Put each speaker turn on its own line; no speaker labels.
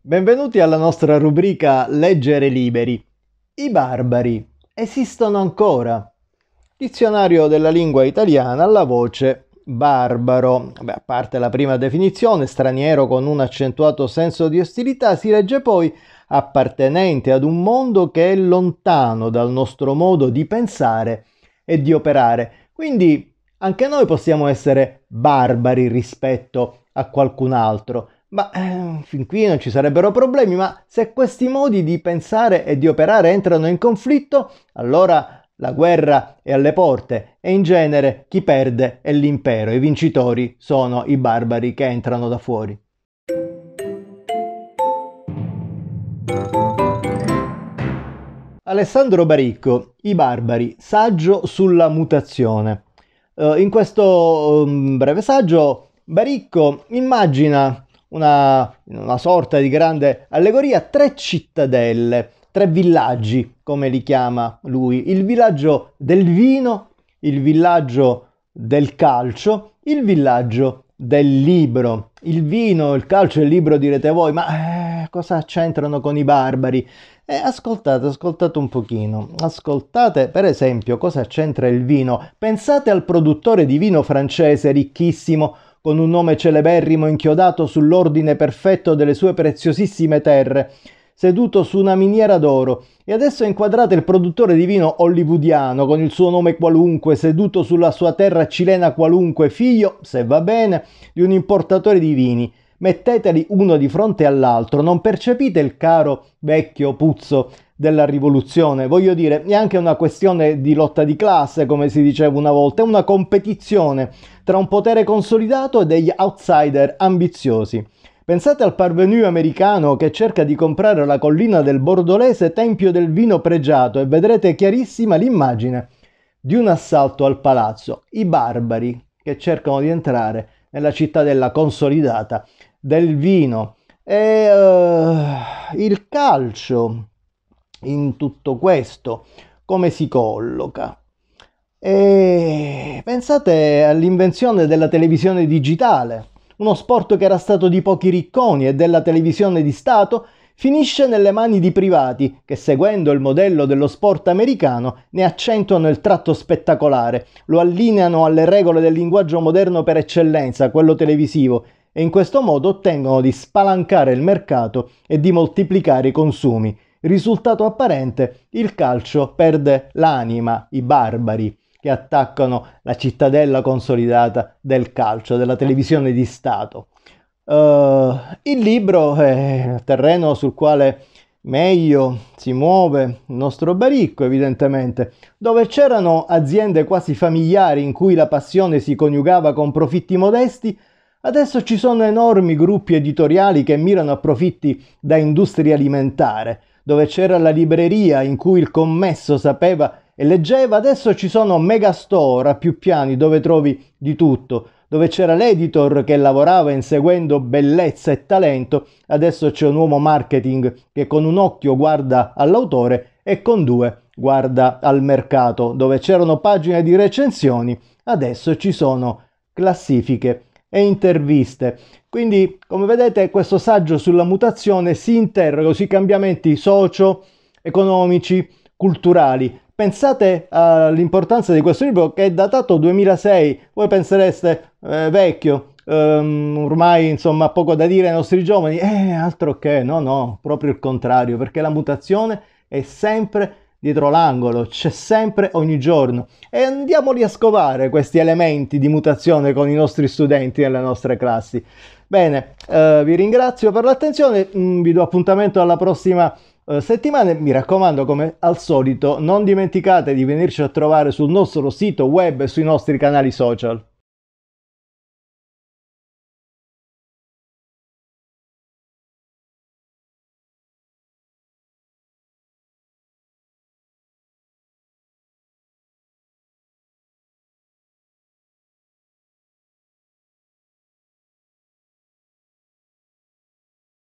Benvenuti alla nostra rubrica Leggere liberi. I barbari esistono ancora. Dizionario della lingua italiana alla voce barbaro. Beh, a parte la prima definizione, straniero con un accentuato senso di ostilità, si legge poi appartenente ad un mondo che è lontano dal nostro modo di pensare e di operare. Quindi anche noi possiamo essere barbari rispetto a qualcun altro ma eh, fin qui non ci sarebbero problemi, ma se questi modi di pensare e di operare entrano in conflitto, allora la guerra è alle porte e in genere chi perde è l'impero, i vincitori sono i barbari che entrano da fuori. Alessandro Baricco, I barbari, saggio sulla mutazione. Eh, in questo ehm, breve saggio Baricco immagina una, una sorta di grande allegoria, tre cittadelle, tre villaggi, come li chiama lui, il villaggio del vino, il villaggio del calcio, il villaggio del libro. Il vino, il calcio e il libro direte voi, ma eh, cosa c'entrano con i barbari? Eh, ascoltate, ascoltate un pochino. Ascoltate per esempio cosa c'entra il vino. Pensate al produttore di vino francese ricchissimo con un nome celeberrimo inchiodato sull'ordine perfetto delle sue preziosissime terre, seduto su una miniera d'oro, e adesso inquadrate il produttore di vino hollywoodiano con il suo nome qualunque, seduto sulla sua terra cilena qualunque, figlio, se va bene, di un importatore di vini. Metteteli uno di fronte all'altro, non percepite il caro vecchio puzzo della rivoluzione. Voglio dire, è anche una questione di lotta di classe, come si diceva una volta, è una competizione tra un potere consolidato e degli outsider ambiziosi. Pensate al parvenu americano che cerca di comprare la collina del bordolese Tempio del Vino Pregiato e vedrete chiarissima l'immagine di un assalto al palazzo. I barbari che cercano di entrare nella cittadella consolidata del vino e uh, il calcio in tutto questo, come si colloca. E pensate all'invenzione della televisione digitale, uno sport che era stato di pochi ricconi e della televisione di Stato finisce nelle mani di privati che, seguendo il modello dello sport americano, ne accentuano il tratto spettacolare, lo allineano alle regole del linguaggio moderno per eccellenza, quello televisivo, e in questo modo ottengono di spalancare il mercato e di moltiplicare i consumi, Risultato apparente, il calcio perde l'anima, i barbari che attaccano la cittadella consolidata del calcio, della televisione di Stato. Uh, il libro è terreno sul quale meglio si muove il nostro baricco, evidentemente, dove c'erano aziende quasi familiari in cui la passione si coniugava con profitti modesti, adesso ci sono enormi gruppi editoriali che mirano a profitti da industria alimentare, dove c'era la libreria in cui il commesso sapeva e leggeva, adesso ci sono megastore a più piani dove trovi di tutto, dove c'era l'editor che lavorava inseguendo bellezza e talento, adesso c'è un uomo marketing che con un occhio guarda all'autore e con due guarda al mercato, dove c'erano pagine di recensioni, adesso ci sono classifiche e interviste. Quindi, come vedete, questo saggio sulla mutazione si interroga sui cambiamenti socio-economici, culturali. Pensate all'importanza di questo libro che è datato 2006, voi pensereste eh, vecchio, ehm, ormai insomma poco da dire ai nostri giovani, eh altro che, no no, proprio il contrario, perché la mutazione è sempre dietro l'angolo, c'è sempre ogni giorno e andiamoli a scovare questi elementi di mutazione con i nostri studenti nelle nostre classi. Bene, eh, vi ringrazio per l'attenzione, mm, vi do appuntamento alla prossima eh, settimana. Mi raccomando, come al solito, non dimenticate di venirci a trovare sul nostro sito web e sui nostri canali social.